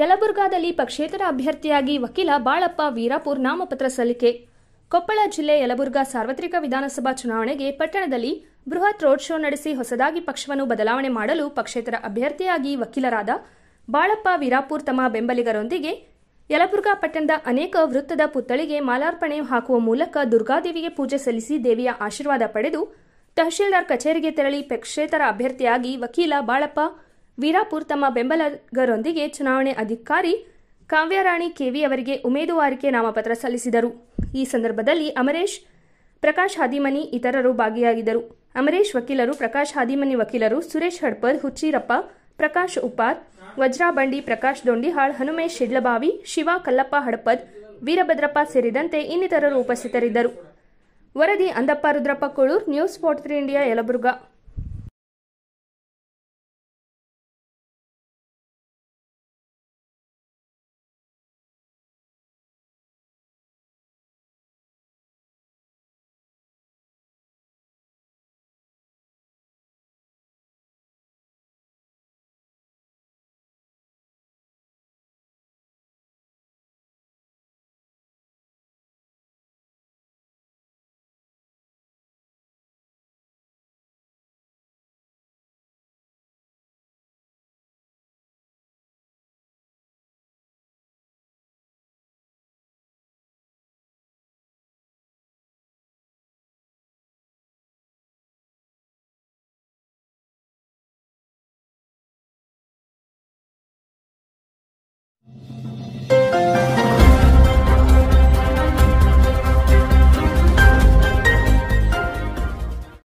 ಯಲಬುರ್ಗಾದಲ್ಲಿ ಪಕ್ಷೇತರ ಅಭ್ಯರ್ಥಿಯಾಗಿ ವಕೀಲ ಬಾಳಪ್ಪ ವೀರಾಪುರ್ ನಾಮಪತ್ರ ಸಲ್ಲಿಕೆ ಕೊಪ್ಪಳ ಜಿಲ್ಲೆ ಯಲಬುರ್ಗಾ ಸಾರ್ವತ್ರಿಕ ವಿಧಾನಸಭಾ ಚುನಾವಣೆಗೆ ಪಟ್ಟಣದಲ್ಲಿ ಬೃಹತ್ ರೋಡ್ ಶೋ ನಡೆಸಿ ಹೊಸದಾಗಿ ಪಕ್ಷವನ್ನು ಬದಲಾವಣೆ ಮಾಡಲು ಪಕ್ಷೇತರ ಅಭ್ಯರ್ಥಿಯಾಗಿ ವಕೀಲರಾದ ಬಾಳಪ್ಪ ವೀರಾಪುರ್ ತಮ್ಮ ಬೆಂಬಲಿಗರೊಂದಿಗೆ ಯಲಬುರ್ಗಾ ಪಟ್ಟಣದ ಅನೇಕ ವೃತ್ತದ ಪುತ್ಥಳಿಗೆ ಮಾಲಾರ್ಪಣೆ ಹಾಕುವ ಮೂಲಕ ದುರ್ಗಾದೇವಿಗೆ ಪೂಜೆ ಸಲ್ಲಿಸಿ ದೇವಿಯ ಆಶೀರ್ವಾದ ಪಡೆದು ತಹಶೀಲ್ದಾರ್ ಕಚೇರಿಗೆ ತೆರಳಿ ಪಕ್ಷೇತರ ಅಭ್ಯರ್ಥಿಯಾಗಿ ವಕೀಲ ಬಾಳಪ್ಪ ವೀರಾಪುರ್ ತಮ್ಮ ಬೆಂಬಲಿಗರೊಂದಿಗೆ ಚುನಾವಣೆ ಅಧಿಕಾರಿ ಕಾವ್ಯರಾಣಿ ಕೆವಿ ಅವರಿಗೆ ಉಮೇದುವಾರಿಕೆ ನಾಮಪತ್ರ ಸಲ್ಲಿಸಿದರು ಈ ಸಂದರ್ಭದಲ್ಲಿ ಅಮರೇಶ್ ಪ್ರಕಾಶ್ ಹಾದಿಮನಿ ಇತರರು ಭಾಗಿಯಾಗಿದ್ದರು ಅಮರೇಶ್ ವಕೀಲರು ಪ್ರಕಾಶ್ ಹಾದಿಮನಿ ವಕೀಲರು ಸುರೇಶ್ ಹಡ್ಪದ್ ಹುಚ್ಚೀರಪ್ಪ ಪ್ರಕಾಶ್ ಉಪಾರ್ ವಜ್ರಾಬಂಡಿ ಪ್ರಕಾಶ್ ದೊಂಡಿಹಾಳ್ ಹನುಮೇಶ್ ಶಿಡ್ಲಬಾವಿ ಶಿವ ಕಲ್ಲಪ್ಪ ಹಡಪದ್ ವೀರಭದ್ರಪ್ಪ ಸೇರಿದಂತೆ ಇನ್ನಿತರರು ಉಪಸ್ಥಿತರಿದ್ದರು ವರದಿ Andappa Rudrappa Kolur news forty three India Yelburga